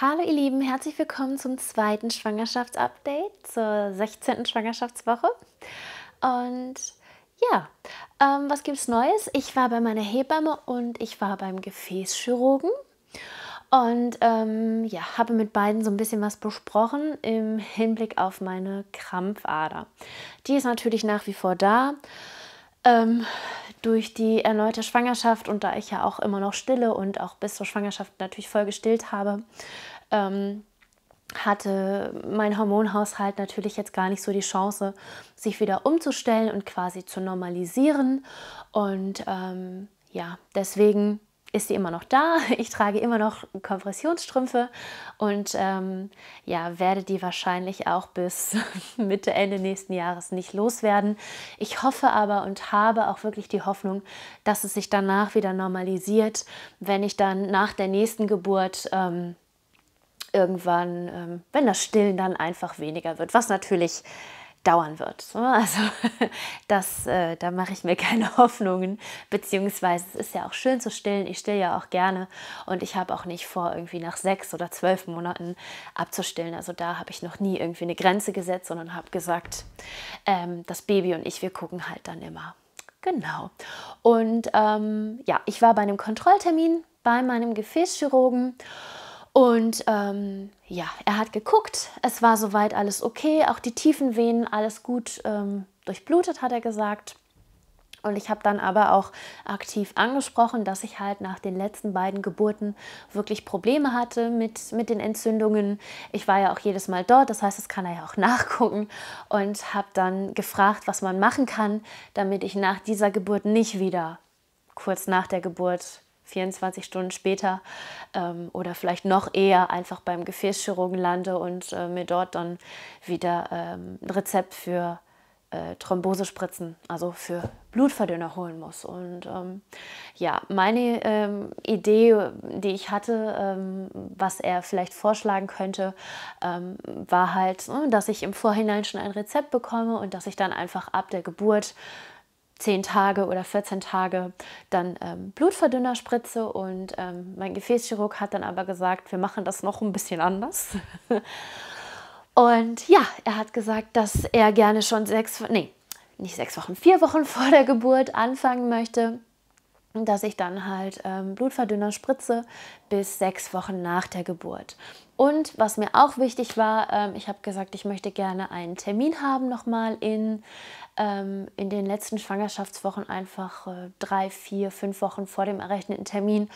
Hallo ihr Lieben, herzlich willkommen zum zweiten Schwangerschaftsupdate, zur 16. Schwangerschaftswoche. Und ja, ähm, was es Neues? Ich war bei meiner Hebamme und ich war beim Gefäßchirurgen und ähm, ja, habe mit beiden so ein bisschen was besprochen im Hinblick auf meine Krampfader. Die ist natürlich nach wie vor da. Ähm, durch die erneute Schwangerschaft und da ich ja auch immer noch stille und auch bis zur Schwangerschaft natürlich voll gestillt habe, ähm, hatte mein Hormonhaushalt natürlich jetzt gar nicht so die Chance, sich wieder umzustellen und quasi zu normalisieren. Und ähm, ja, deswegen ist sie immer noch da. Ich trage immer noch Kompressionsstrümpfe und ähm, ja, werde die wahrscheinlich auch bis Mitte, Ende nächsten Jahres nicht loswerden. Ich hoffe aber und habe auch wirklich die Hoffnung, dass es sich danach wieder normalisiert, wenn ich dann nach der nächsten Geburt ähm, irgendwann, ähm, wenn das Stillen dann einfach weniger wird, was natürlich dauern wird. Also das, äh, da mache ich mir keine Hoffnungen, beziehungsweise es ist ja auch schön zu stillen. Ich still ja auch gerne und ich habe auch nicht vor, irgendwie nach sechs oder zwölf Monaten abzustillen. Also da habe ich noch nie irgendwie eine Grenze gesetzt, sondern habe gesagt, ähm, das Baby und ich, wir gucken halt dann immer. Genau. Und ähm, ja, ich war bei einem Kontrolltermin bei meinem Gefäßchirurgen und ähm, ja, er hat geguckt, es war soweit alles okay, auch die tiefen Venen, alles gut ähm, durchblutet, hat er gesagt. Und ich habe dann aber auch aktiv angesprochen, dass ich halt nach den letzten beiden Geburten wirklich Probleme hatte mit, mit den Entzündungen. Ich war ja auch jedes Mal dort, das heißt, das kann er ja auch nachgucken. Und habe dann gefragt, was man machen kann, damit ich nach dieser Geburt nicht wieder kurz nach der Geburt 24 Stunden später ähm, oder vielleicht noch eher einfach beim Gefäßchirurgen lande und äh, mir dort dann wieder ähm, ein Rezept für äh, Thrombosespritzen, also für Blutverdünner holen muss. Und ähm, ja, meine ähm, Idee, die ich hatte, ähm, was er vielleicht vorschlagen könnte, ähm, war halt, ne, dass ich im Vorhinein schon ein Rezept bekomme und dass ich dann einfach ab der Geburt 10 Tage oder 14 Tage dann ähm, Blutverdünnerspritze und ähm, mein Gefäßchirurg hat dann aber gesagt, wir machen das noch ein bisschen anders. und ja, er hat gesagt, dass er gerne schon sechs, nee, nicht sechs Wochen, vier Wochen vor der Geburt anfangen möchte, dass ich dann halt ähm, Blutverdünner spritze bis sechs Wochen nach der Geburt. Und was mir auch wichtig war, ähm, ich habe gesagt, ich möchte gerne einen Termin haben nochmal in ähm, in den letzten Schwangerschaftswochen einfach äh, drei, vier, fünf Wochen vor dem errechneten Termin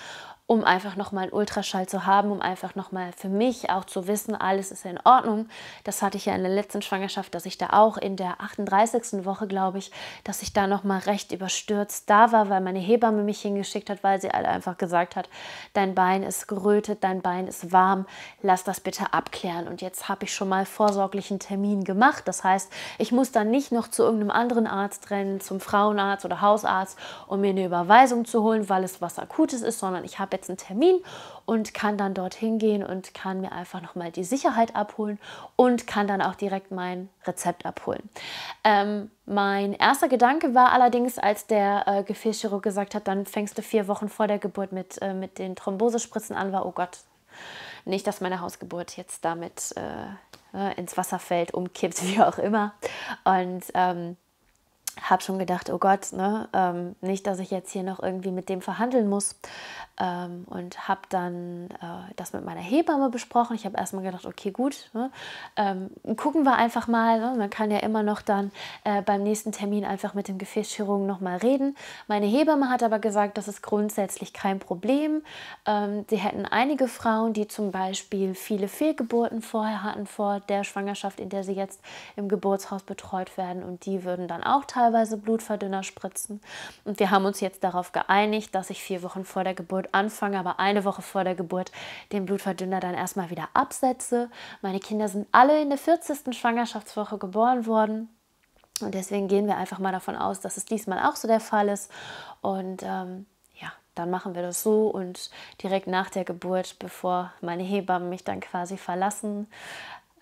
um einfach nochmal einen Ultraschall zu haben, um einfach nochmal für mich auch zu wissen, alles ist in Ordnung. Das hatte ich ja in der letzten Schwangerschaft, dass ich da auch in der 38. Woche, glaube ich, dass ich da nochmal recht überstürzt da war, weil meine Hebamme mich hingeschickt hat, weil sie alle einfach gesagt hat, dein Bein ist gerötet, dein Bein ist warm, lass das bitte abklären. Und jetzt habe ich schon mal vorsorglichen Termin gemacht. Das heißt, ich muss dann nicht noch zu irgendeinem anderen Arzt rennen, zum Frauenarzt oder Hausarzt, um mir eine Überweisung zu holen, weil es was Akutes ist, sondern ich habe jetzt einen Termin und kann dann dorthin gehen und kann mir einfach nochmal die Sicherheit abholen und kann dann auch direkt mein Rezept abholen. Ähm, mein erster Gedanke war allerdings, als der äh, Gefäßchirurg gesagt hat, dann fängst du vier Wochen vor der Geburt mit, äh, mit den Thrombosespritzen an, war, oh Gott, nicht, dass meine Hausgeburt jetzt damit äh, ne, ins Wasser fällt, umkippt, wie auch immer. Und ähm, habe schon gedacht, oh Gott, ne, ähm, nicht, dass ich jetzt hier noch irgendwie mit dem verhandeln muss. Ähm, und habe dann äh, das mit meiner Hebamme besprochen. Ich habe erstmal gedacht, okay, gut, ne, ähm, gucken wir einfach mal. Ne? Man kann ja immer noch dann äh, beim nächsten Termin einfach mit dem Gefäßchirurgen nochmal reden. Meine Hebamme hat aber gesagt, das ist grundsätzlich kein Problem. Ähm, sie hätten einige Frauen, die zum Beispiel viele Fehlgeburten vorher hatten, vor der Schwangerschaft, in der sie jetzt im Geburtshaus betreut werden. Und die würden dann auch teilweise teilweise Blutverdünner spritzen. Und wir haben uns jetzt darauf geeinigt, dass ich vier Wochen vor der Geburt anfange, aber eine Woche vor der Geburt den Blutverdünner dann erstmal wieder absetze. Meine Kinder sind alle in der 40. Schwangerschaftswoche geboren worden. Und deswegen gehen wir einfach mal davon aus, dass es diesmal auch so der Fall ist. Und ähm, ja, dann machen wir das so. Und direkt nach der Geburt, bevor meine Hebammen mich dann quasi verlassen,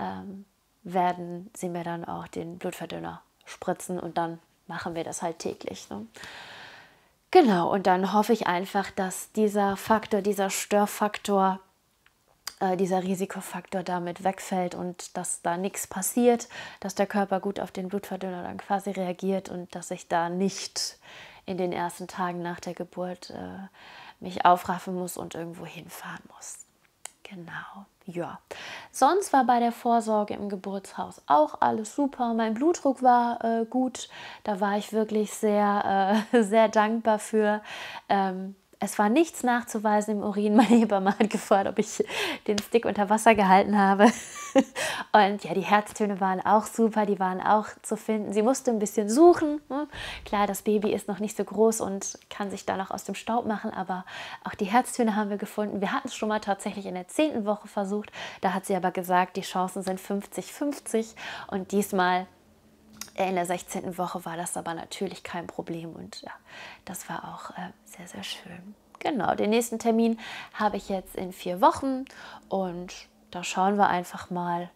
ähm, werden sie mir dann auch den Blutverdünner spritzen und dann machen wir das halt täglich. Ne? Genau, und dann hoffe ich einfach, dass dieser Faktor, dieser Störfaktor, äh, dieser Risikofaktor damit wegfällt und dass da nichts passiert, dass der Körper gut auf den Blutverdünner dann quasi reagiert und dass ich da nicht in den ersten Tagen nach der Geburt äh, mich aufraffen muss und irgendwo hinfahren muss. Genau ja. Sonst war bei der Vorsorge im Geburtshaus auch alles super. Mein Blutdruck war äh, gut. Da war ich wirklich sehr, äh, sehr dankbar für. Ähm, es war nichts nachzuweisen im Urin. Meine Hebamme hat gefragt, ob ich den Stick unter Wasser gehalten habe. Und ja, die Herztöne waren auch super, die waren auch zu finden. Sie musste ein bisschen suchen. Ne? Klar, das Baby ist noch nicht so groß und kann sich da noch aus dem Staub machen, aber auch die Herztöne haben wir gefunden. Wir hatten es schon mal tatsächlich in der zehnten Woche versucht. Da hat sie aber gesagt, die Chancen sind 50-50 und diesmal in der 16. Woche war das aber natürlich kein Problem und ja, das war auch äh, sehr, sehr schön. Genau, den nächsten Termin habe ich jetzt in vier Wochen und da schauen wir einfach mal,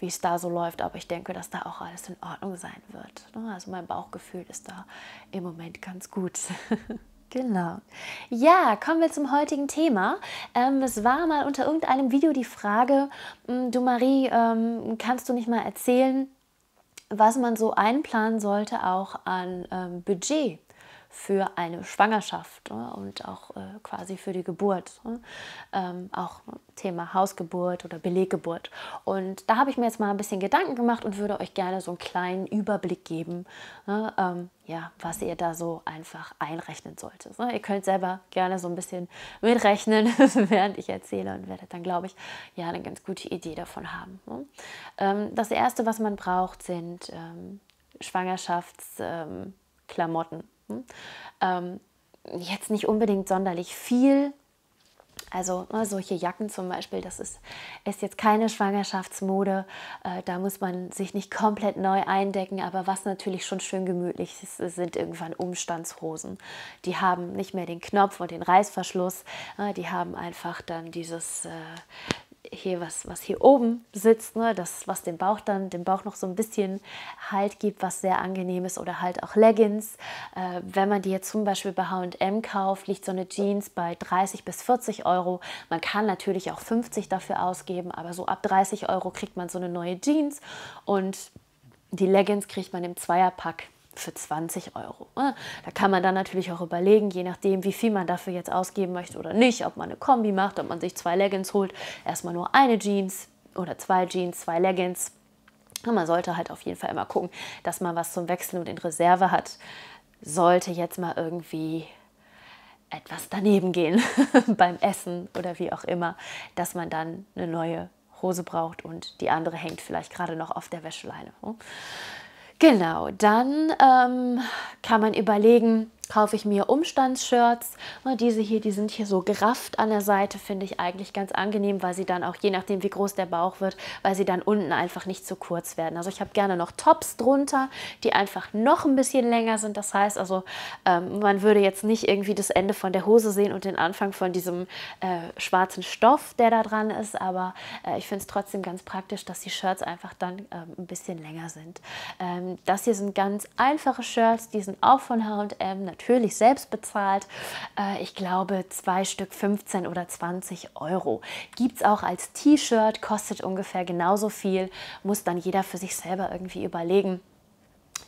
wie es da so läuft. Aber ich denke, dass da auch alles in Ordnung sein wird. Ne? Also mein Bauchgefühl ist da im Moment ganz gut. Genau. Ja, kommen wir zum heutigen Thema. Ähm, es war mal unter irgendeinem Video die Frage, hm, du Marie, ähm, kannst du nicht mal erzählen, was man so einplanen sollte, auch an ähm, Budget für eine Schwangerschaft ne, und auch äh, quasi für die Geburt. Ne. Ähm, auch Thema Hausgeburt oder Beleggeburt. Und da habe ich mir jetzt mal ein bisschen Gedanken gemacht und würde euch gerne so einen kleinen Überblick geben, ne, ähm, was ihr da so einfach einrechnen solltet. Ihr könnt selber gerne so ein bisschen mitrechnen, während ich erzähle und werdet dann, glaube ich, ja, eine ganz gute Idee davon haben. Ähm, das Erste, was man braucht, sind Schwangerschaftsklamotten. Hm? Ähm, jetzt nicht unbedingt sonderlich viel. Also ne, solche Jacken zum Beispiel, das ist, ist jetzt keine Schwangerschaftsmode. Äh, da muss man sich nicht komplett neu eindecken. Aber was natürlich schon schön gemütlich ist, sind irgendwann Umstandshosen. Die haben nicht mehr den Knopf und den Reißverschluss. Äh, die haben einfach dann dieses, äh, hier was, was hier oben sitzt, ne, das, was dem Bauch dann, dem Bauch noch so ein bisschen Halt gibt, was sehr angenehm ist oder halt auch Leggings. Äh, wenn man die jetzt zum Beispiel bei H&M kauft, liegt so eine Jeans bei 30 bis 40 Euro. Man kann natürlich auch 50 dafür ausgeben, aber so ab 30 Euro kriegt man so eine neue Jeans und die Leggings kriegt man im Zweierpack für 20 Euro. Ne? Da kann man dann natürlich auch überlegen, je nachdem, wie viel man dafür jetzt ausgeben möchte oder nicht, ob man eine Kombi macht, ob man sich zwei Leggings holt, erstmal nur eine Jeans oder zwei Jeans, zwei Leggings. Man sollte halt auf jeden Fall immer gucken, dass man was zum Wechseln und in Reserve hat. Sollte jetzt mal irgendwie etwas daneben gehen beim Essen oder wie auch immer, dass man dann eine neue Hose braucht und die andere hängt vielleicht gerade noch auf der Wäscheleine. Ne? Genau, dann ähm, kann man überlegen, kaufe ich mir Umstandsshirts. Ne, diese hier, die sind hier so gerafft an der Seite, finde ich eigentlich ganz angenehm, weil sie dann auch, je nachdem wie groß der Bauch wird, weil sie dann unten einfach nicht zu kurz werden. Also ich habe gerne noch Tops drunter, die einfach noch ein bisschen länger sind. Das heißt also, ähm, man würde jetzt nicht irgendwie das Ende von der Hose sehen und den Anfang von diesem äh, schwarzen Stoff, der da dran ist. Aber äh, ich finde es trotzdem ganz praktisch, dass die Shirts einfach dann ähm, ein bisschen länger sind. Ähm, das hier sind ganz einfache Shirts, die sind auch von H&M, natürlich selbst bezahlt. Äh, ich glaube, zwei Stück 15 oder 20 Euro. Gibt es auch als T-Shirt, kostet ungefähr genauso viel, muss dann jeder für sich selber irgendwie überlegen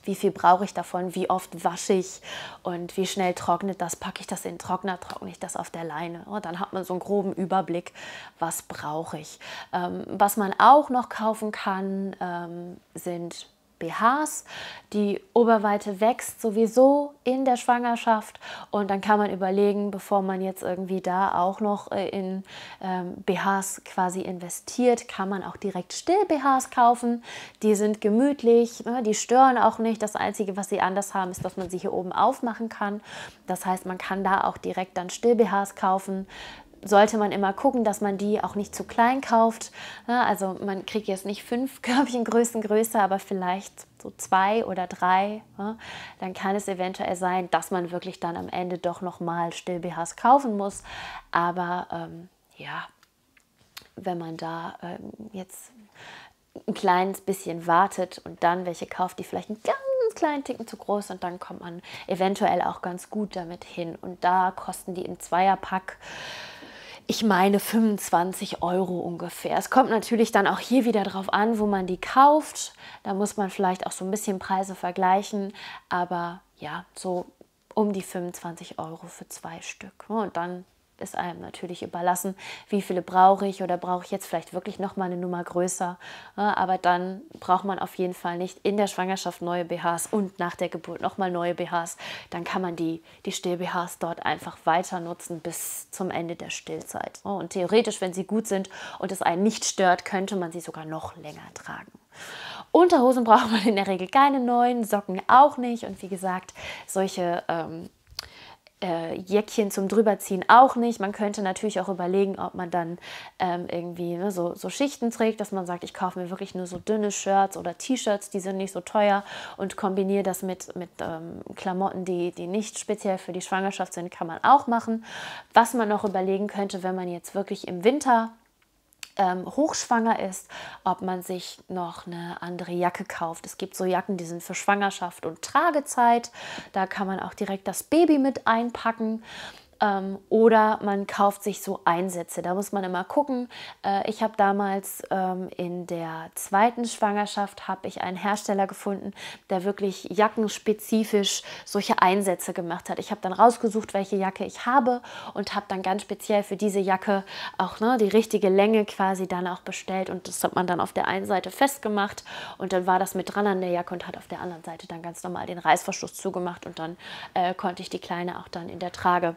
wie viel brauche ich davon, wie oft wasche ich und wie schnell trocknet das, packe ich das in den Trockner, trockne ich das auf der Leine. Und oh, dann hat man so einen groben Überblick, was brauche ich. Ähm, was man auch noch kaufen kann, ähm, sind BHs. Die Oberweite wächst sowieso in der Schwangerschaft und dann kann man überlegen, bevor man jetzt irgendwie da auch noch äh, in ähm, BHs quasi investiert, kann man auch direkt Still-BHs kaufen. Die sind gemütlich, ne? die stören auch nicht. Das Einzige, was sie anders haben, ist, dass man sie hier oben aufmachen kann. Das heißt, man kann da auch direkt dann Still-BHs kaufen sollte man immer gucken, dass man die auch nicht zu klein kauft. Ne, also man kriegt jetzt nicht fünf Körbchengrößen größer, aber vielleicht so zwei oder drei. Ne. Dann kann es eventuell sein, dass man wirklich dann am Ende doch nochmal Still-BHs kaufen muss. Aber ähm, ja, wenn man da ähm, jetzt ein kleines bisschen wartet und dann welche kauft, die vielleicht einen ganz kleinen Ticken zu groß und dann kommt man eventuell auch ganz gut damit hin. Und da kosten die im Zweierpack ich meine 25 Euro ungefähr. Es kommt natürlich dann auch hier wieder drauf an, wo man die kauft. Da muss man vielleicht auch so ein bisschen Preise vergleichen, aber ja, so um die 25 Euro für zwei Stück. Und dann ist einem natürlich überlassen, wie viele brauche ich oder brauche ich jetzt vielleicht wirklich noch mal eine Nummer größer. Aber dann braucht man auf jeden Fall nicht in der Schwangerschaft neue BHs und nach der Geburt noch mal neue BHs. Dann kann man die, die Still-BHs dort einfach weiter nutzen bis zum Ende der Stillzeit. Oh, und theoretisch, wenn sie gut sind und es einen nicht stört, könnte man sie sogar noch länger tragen. Unterhosen braucht man in der Regel keine neuen, Socken auch nicht. Und wie gesagt, solche ähm, äh, Jäckchen zum drüberziehen auch nicht. Man könnte natürlich auch überlegen, ob man dann ähm, irgendwie ne, so, so, Schichten trägt, dass man sagt, ich kaufe mir wirklich nur so dünne Shirts oder T-Shirts, die sind nicht so teuer und kombiniere das mit, mit ähm, Klamotten, die, die nicht speziell für die Schwangerschaft sind, kann man auch machen. Was man noch überlegen könnte, wenn man jetzt wirklich im Winter ähm, hochschwanger ist, ob man sich noch eine andere Jacke kauft. Es gibt so Jacken, die sind für Schwangerschaft und Tragezeit. Da kann man auch direkt das Baby mit einpacken. Ähm, oder man kauft sich so Einsätze. Da muss man immer gucken. Äh, ich habe damals ähm, in der zweiten Schwangerschaft habe ich einen Hersteller gefunden, der wirklich jackenspezifisch solche Einsätze gemacht hat. Ich habe dann rausgesucht, welche Jacke ich habe und habe dann ganz speziell für diese Jacke auch ne, die richtige Länge quasi dann auch bestellt und das hat man dann auf der einen Seite festgemacht und dann war das mit dran an der Jacke und hat auf der anderen Seite dann ganz normal den Reißverschluss zugemacht und dann äh, konnte ich die Kleine auch dann in der Trage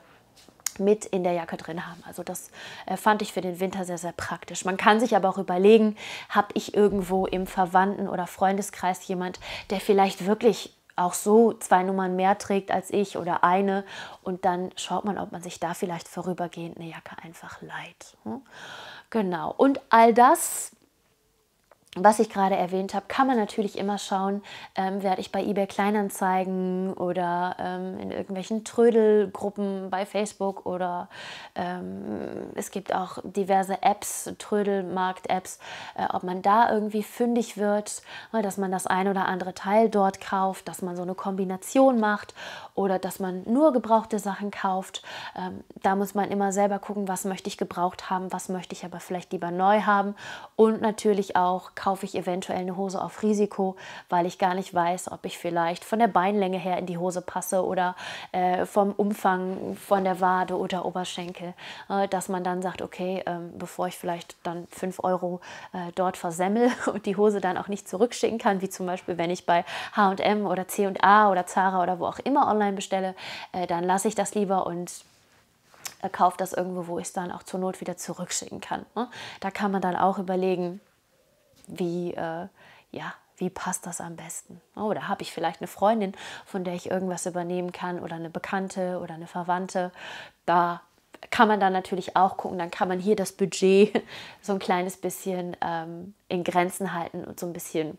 mit in der Jacke drin haben. Also das äh, fand ich für den Winter sehr, sehr praktisch. Man kann sich aber auch überlegen, habe ich irgendwo im Verwandten- oder Freundeskreis jemand, der vielleicht wirklich auch so zwei Nummern mehr trägt als ich oder eine und dann schaut man, ob man sich da vielleicht vorübergehend eine Jacke einfach leiht. Hm? Genau. Und all das was ich gerade erwähnt habe, kann man natürlich immer schauen, ähm, werde ich bei eBay Kleinanzeigen oder ähm, in irgendwelchen Trödelgruppen bei Facebook oder ähm, es gibt auch diverse Apps, Trödelmarkt-Apps, äh, ob man da irgendwie fündig wird, ne, dass man das ein oder andere Teil dort kauft, dass man so eine Kombination macht oder dass man nur gebrauchte Sachen kauft. Ähm, da muss man immer selber gucken, was möchte ich gebraucht haben, was möchte ich aber vielleicht lieber neu haben und natürlich auch kaufe ich eventuell eine Hose auf Risiko, weil ich gar nicht weiß, ob ich vielleicht von der Beinlänge her in die Hose passe oder äh, vom Umfang von der Wade oder Oberschenkel, äh, dass man dann sagt, okay, ähm, bevor ich vielleicht dann 5 Euro äh, dort versemmel und die Hose dann auch nicht zurückschicken kann, wie zum Beispiel, wenn ich bei H&M oder C&A oder Zara oder wo auch immer online bestelle, äh, dann lasse ich das lieber und äh, kaufe das irgendwo, wo ich es dann auch zur Not wieder zurückschicken kann. Ne? Da kann man dann auch überlegen, wie, äh, ja, wie passt das am besten? Oder oh, habe ich vielleicht eine Freundin, von der ich irgendwas übernehmen kann oder eine Bekannte oder eine Verwandte? Da kann man dann natürlich auch gucken, dann kann man hier das Budget so ein kleines bisschen ähm, in Grenzen halten und so ein bisschen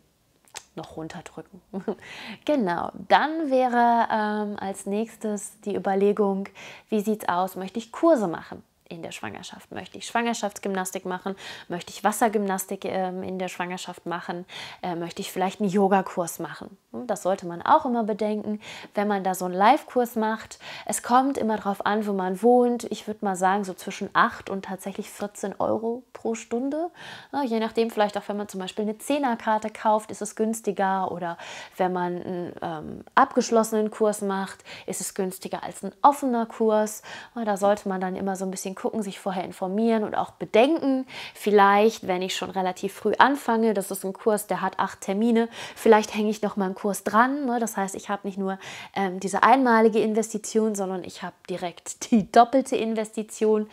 noch runterdrücken. genau, dann wäre ähm, als nächstes die Überlegung, wie sieht es aus, möchte ich Kurse machen? in der Schwangerschaft? Möchte ich Schwangerschaftsgymnastik machen? Möchte ich Wassergymnastik ähm, in der Schwangerschaft machen? Äh, möchte ich vielleicht einen Yogakurs machen? Hm, das sollte man auch immer bedenken, wenn man da so einen Live-Kurs macht. Es kommt immer darauf an, wo man wohnt. Ich würde mal sagen, so zwischen 8 und tatsächlich 14 Euro pro Stunde. Ja, je nachdem, vielleicht auch wenn man zum Beispiel eine Zehnerkarte kauft, ist es günstiger. Oder wenn man einen ähm, abgeschlossenen Kurs macht, ist es günstiger als ein offener Kurs. da sollte man dann immer so ein bisschen bisschen gucken, sich vorher informieren und auch bedenken. Vielleicht, wenn ich schon relativ früh anfange, das ist ein Kurs, der hat acht Termine, vielleicht hänge ich noch mal einen Kurs dran. Ne? Das heißt, ich habe nicht nur ähm, diese einmalige Investition, sondern ich habe direkt die doppelte Investition.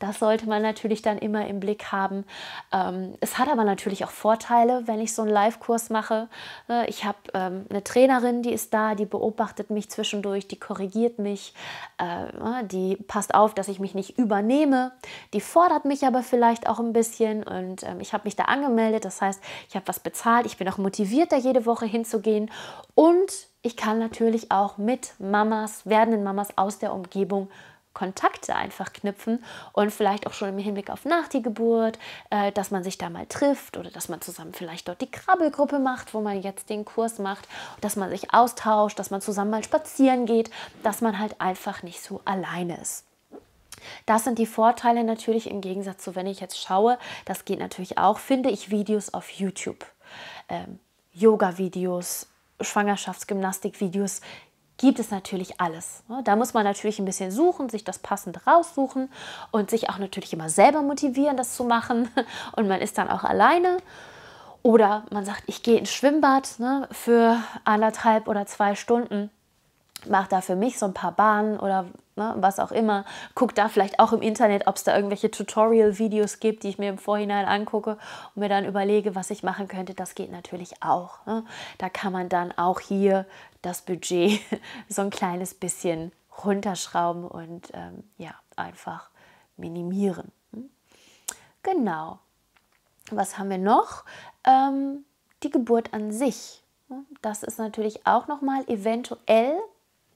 Das sollte man natürlich dann immer im Blick haben. Ähm, es hat aber natürlich auch Vorteile, wenn ich so einen Live-Kurs mache. Ne, ich habe ähm, eine Trainerin, die ist da, die beobachtet mich zwischendurch, die korrigiert mich, äh, ne, die passt auf, dass ich mich nicht übernehme. Die fordert mich aber vielleicht auch ein bisschen und ähm, ich habe mich da angemeldet. Das heißt, ich habe was bezahlt, ich bin auch motiviert, da jede Woche hinzugehen und ich kann natürlich auch mit Mamas, werdenden Mamas aus der Umgebung Kontakte einfach knüpfen und vielleicht auch schon im Hinblick auf nach die Geburt, äh, dass man sich da mal trifft oder dass man zusammen vielleicht dort die Krabbelgruppe macht, wo man jetzt den Kurs macht, dass man sich austauscht, dass man zusammen mal spazieren geht, dass man halt einfach nicht so alleine ist. Das sind die Vorteile natürlich im Gegensatz zu, wenn ich jetzt schaue, das geht natürlich auch, finde ich Videos auf YouTube. Ähm, Yoga-Videos, Schwangerschaftsgymnastik-Videos, gibt es natürlich alles. Ne? Da muss man natürlich ein bisschen suchen, sich das passend raussuchen und sich auch natürlich immer selber motivieren, das zu machen. Und man ist dann auch alleine. Oder man sagt, ich gehe ins Schwimmbad ne, für anderthalb oder zwei Stunden mache da für mich so ein paar Bahnen oder ne, was auch immer. Guck da vielleicht auch im Internet, ob es da irgendwelche Tutorial-Videos gibt, die ich mir im Vorhinein angucke und mir dann überlege, was ich machen könnte. Das geht natürlich auch. Ne? Da kann man dann auch hier das Budget so ein kleines bisschen runterschrauben und ähm, ja, einfach minimieren. Hm? Genau. Was haben wir noch? Ähm, die Geburt an sich. Hm? Das ist natürlich auch nochmal eventuell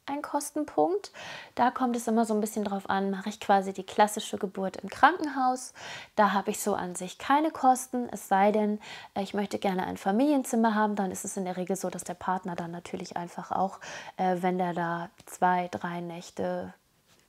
ein Kostenpunkt. Da kommt es immer so ein bisschen drauf an, mache ich quasi die klassische Geburt im Krankenhaus. Da habe ich so an sich keine Kosten, es sei denn, ich möchte gerne ein Familienzimmer haben, dann ist es in der Regel so, dass der Partner dann natürlich einfach auch, äh, wenn der da zwei, drei Nächte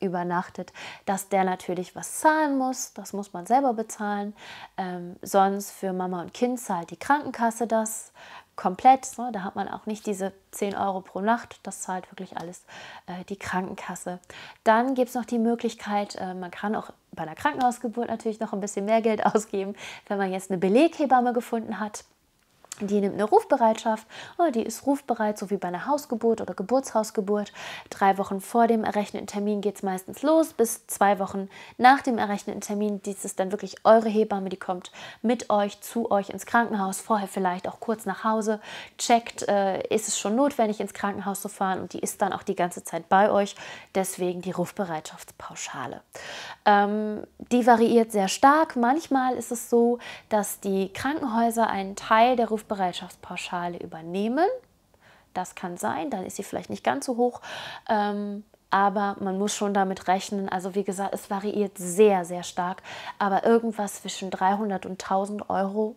übernachtet, dass der natürlich was zahlen muss, das muss man selber bezahlen. Ähm, sonst für Mama und Kind zahlt die Krankenkasse das komplett. Ne? Da hat man auch nicht diese 10 Euro pro Nacht, das zahlt wirklich alles äh, die Krankenkasse. Dann gibt es noch die Möglichkeit, äh, man kann auch bei einer Krankenhausgeburt natürlich noch ein bisschen mehr Geld ausgeben, wenn man jetzt eine Beleghebamme gefunden hat. Die nimmt eine Rufbereitschaft, oh, die ist rufbereit, so wie bei einer Hausgeburt oder Geburtshausgeburt. Drei Wochen vor dem errechneten Termin geht es meistens los, bis zwei Wochen nach dem errechneten Termin. Dies ist dann wirklich eure Hebamme, die kommt mit euch zu euch ins Krankenhaus, vorher vielleicht auch kurz nach Hause, checkt, äh, ist es schon notwendig, ins Krankenhaus zu fahren und die ist dann auch die ganze Zeit bei euch. Deswegen die Rufbereitschaftspauschale. Ähm, die variiert sehr stark. Manchmal ist es so, dass die Krankenhäuser einen Teil der Rufbereitschaft Rufbereitschaftspauschale übernehmen. Das kann sein, dann ist sie vielleicht nicht ganz so hoch. Ähm, aber man muss schon damit rechnen. Also wie gesagt, es variiert sehr, sehr stark. Aber irgendwas zwischen 300 und 1000 Euro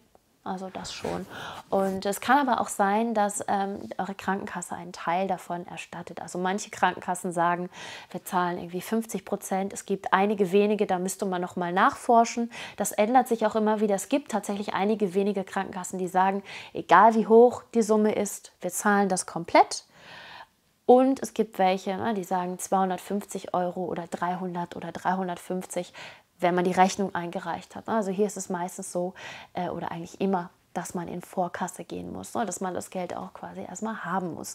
also das schon. Und es kann aber auch sein, dass ähm, eure Krankenkasse einen Teil davon erstattet. Also manche Krankenkassen sagen, wir zahlen irgendwie 50 Prozent. Es gibt einige wenige, da müsste man nochmal nachforschen. Das ändert sich auch immer wieder. Es gibt tatsächlich einige wenige Krankenkassen, die sagen, egal wie hoch die Summe ist, wir zahlen das komplett. Und es gibt welche, ne, die sagen 250 Euro oder 300 oder 350 wenn man die Rechnung eingereicht hat. Also hier ist es meistens so äh, oder eigentlich immer, dass man in Vorkasse gehen muss, ne? dass man das Geld auch quasi erstmal haben muss.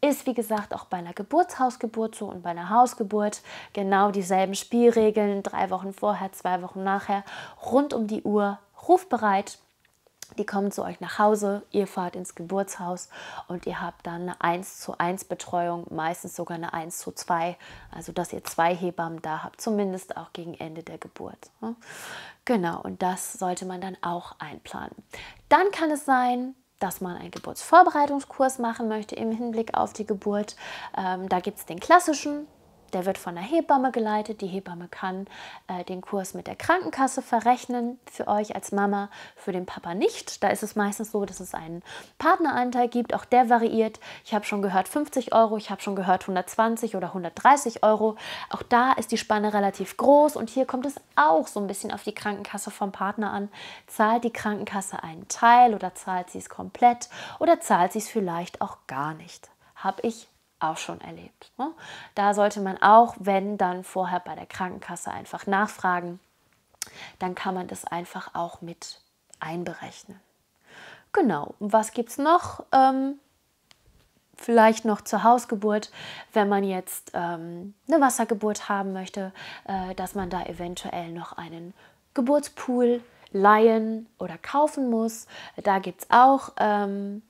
Ist wie gesagt auch bei einer Geburtshausgeburt so und bei einer Hausgeburt genau dieselben Spielregeln, drei Wochen vorher, zwei Wochen nachher, rund um die Uhr, rufbereit die kommen zu euch nach Hause, ihr fahrt ins Geburtshaus und ihr habt dann eine 1 zu 1 Betreuung, meistens sogar eine 1 zu 2, also dass ihr zwei Hebammen da habt, zumindest auch gegen Ende der Geburt. Ne? Genau, und das sollte man dann auch einplanen. Dann kann es sein, dass man einen Geburtsvorbereitungskurs machen möchte im Hinblick auf die Geburt. Ähm, da gibt es den klassischen, der wird von der Hebamme geleitet. Die Hebamme kann äh, den Kurs mit der Krankenkasse verrechnen, für euch als Mama, für den Papa nicht. Da ist es meistens so, dass es einen Partneranteil gibt. Auch der variiert. Ich habe schon gehört 50 Euro, ich habe schon gehört 120 oder 130 Euro. Auch da ist die Spanne relativ groß und hier kommt es auch so ein bisschen auf die Krankenkasse vom Partner an. Zahlt die Krankenkasse einen Teil oder zahlt sie es komplett oder zahlt sie es vielleicht auch gar nicht? Habe ich auch schon erlebt. Ne? Da sollte man auch, wenn dann vorher bei der Krankenkasse einfach nachfragen, dann kann man das einfach auch mit einberechnen. Genau, was gibt es noch? Ähm, vielleicht noch zur Hausgeburt, wenn man jetzt ähm, eine Wassergeburt haben möchte, äh, dass man da eventuell noch einen Geburtspool leihen oder kaufen muss. Da gibt es auch ähm,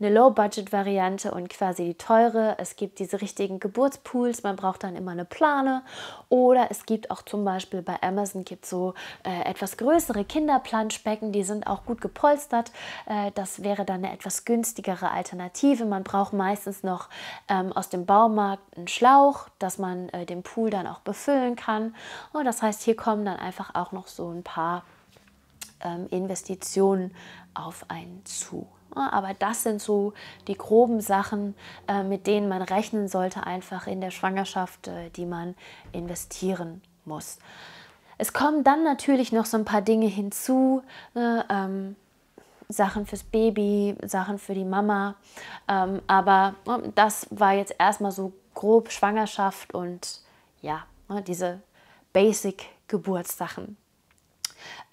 eine Low-Budget-Variante und quasi die teure. Es gibt diese richtigen Geburtspools, man braucht dann immer eine Plane. Oder es gibt auch zum Beispiel bei Amazon gibt so äh, etwas größere Kinderplanschbecken, die sind auch gut gepolstert. Äh, das wäre dann eine etwas günstigere Alternative. Man braucht meistens noch ähm, aus dem Baumarkt einen Schlauch, dass man äh, den Pool dann auch befüllen kann. Und das heißt, hier kommen dann einfach auch noch so ein paar ähm, Investitionen auf einen zu. Ne? Aber das sind so die groben Sachen, äh, mit denen man rechnen sollte, einfach in der Schwangerschaft, äh, die man investieren muss. Es kommen dann natürlich noch so ein paar Dinge hinzu. Ne? ähm, Sachen fürs Baby, Sachen für die Mama. Ähm, aber ne, das war jetzt erstmal so grob Schwangerschaft und ja, diese Basic-Geburtssachen.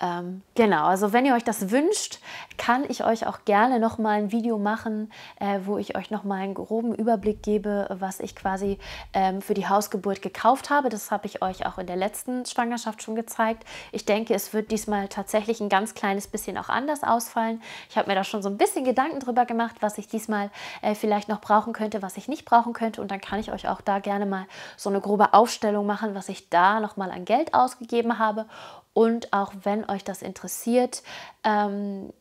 Ähm, genau, also wenn ihr euch das wünscht, kann ich euch auch gerne nochmal ein Video machen, äh, wo ich euch nochmal einen groben Überblick gebe, was ich quasi ähm, für die Hausgeburt gekauft habe. Das habe ich euch auch in der letzten Schwangerschaft schon gezeigt. Ich denke, es wird diesmal tatsächlich ein ganz kleines bisschen auch anders ausfallen. Ich habe mir da schon so ein bisschen Gedanken drüber gemacht, was ich diesmal äh, vielleicht noch brauchen könnte, was ich nicht brauchen könnte. Und dann kann ich euch auch da gerne mal so eine grobe Aufstellung machen, was ich da nochmal an Geld ausgegeben habe und auch wenn euch das interessiert, ähm,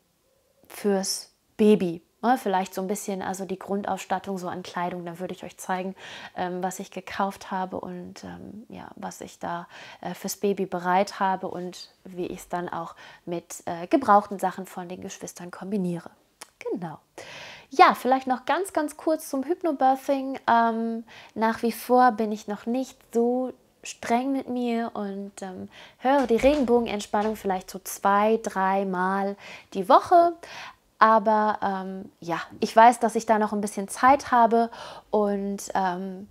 fürs Baby. Ne, vielleicht so ein bisschen, also die Grundausstattung so an Kleidung, dann würde ich euch zeigen, ähm, was ich gekauft habe und ähm, ja, was ich da äh, fürs Baby bereit habe und wie ich es dann auch mit äh, gebrauchten Sachen von den Geschwistern kombiniere. Genau. Ja, vielleicht noch ganz, ganz kurz zum Hypnobirthing. Ähm, nach wie vor bin ich noch nicht so streng mit mir und ähm, höre die Regenbogenentspannung vielleicht so zwei, dreimal die Woche. Aber ähm, ja, ich weiß, dass ich da noch ein bisschen Zeit habe und ähm,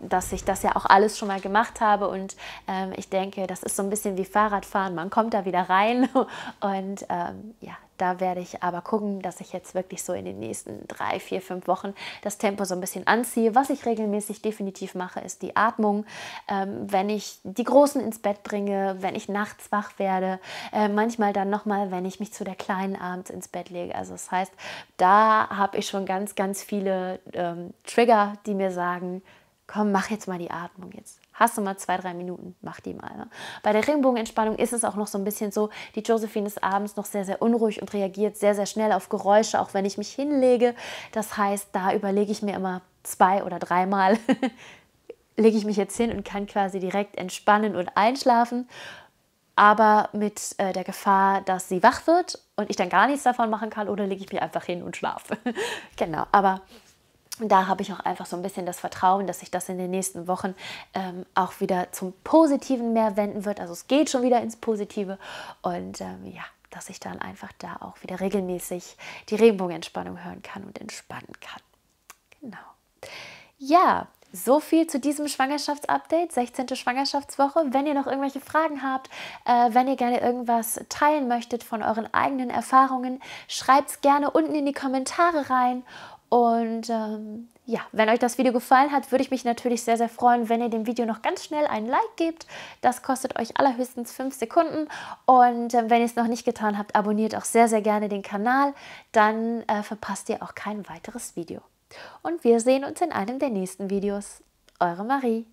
dass ich das ja auch alles schon mal gemacht habe und ähm, ich denke, das ist so ein bisschen wie Fahrradfahren, man kommt da wieder rein und ähm, ja, da werde ich aber gucken, dass ich jetzt wirklich so in den nächsten drei, vier, fünf Wochen das Tempo so ein bisschen anziehe. Was ich regelmäßig definitiv mache, ist die Atmung. Ähm, wenn ich die Großen ins Bett bringe, wenn ich nachts wach werde, äh, manchmal dann nochmal, wenn ich mich zu der Kleinen abends ins Bett lege. Also das heißt, da habe ich schon ganz, ganz viele ähm, Trigger, die mir sagen, komm, mach jetzt mal die Atmung jetzt. Hast du mal zwei, drei Minuten, mach die mal. Ne? Bei der Ringbogenentspannung ist es auch noch so ein bisschen so, die Josephine ist abends noch sehr, sehr unruhig und reagiert sehr, sehr schnell auf Geräusche, auch wenn ich mich hinlege. Das heißt, da überlege ich mir immer zwei oder dreimal, lege ich mich jetzt hin und kann quasi direkt entspannen und einschlafen. Aber mit äh, der Gefahr, dass sie wach wird und ich dann gar nichts davon machen kann oder lege ich mich einfach hin und schlafe. genau, aber da habe ich auch einfach so ein bisschen das Vertrauen, dass sich das in den nächsten Wochen ähm, auch wieder zum Positiven mehr wenden wird. Also es geht schon wieder ins Positive und ähm, ja, dass ich dann einfach da auch wieder regelmäßig die Regenbogenentspannung hören kann und entspannen kann. Genau. Ja, so viel zu diesem Schwangerschaftsupdate, 16. Schwangerschaftswoche. Wenn ihr noch irgendwelche Fragen habt, äh, wenn ihr gerne irgendwas teilen möchtet von euren eigenen Erfahrungen, schreibt es gerne unten in die Kommentare rein. Und ähm, ja, wenn euch das Video gefallen hat, würde ich mich natürlich sehr, sehr freuen, wenn ihr dem Video noch ganz schnell einen Like gebt. Das kostet euch allerhöchstens 5 Sekunden. Und äh, wenn ihr es noch nicht getan habt, abonniert auch sehr, sehr gerne den Kanal. Dann äh, verpasst ihr auch kein weiteres Video. Und wir sehen uns in einem der nächsten Videos. Eure Marie.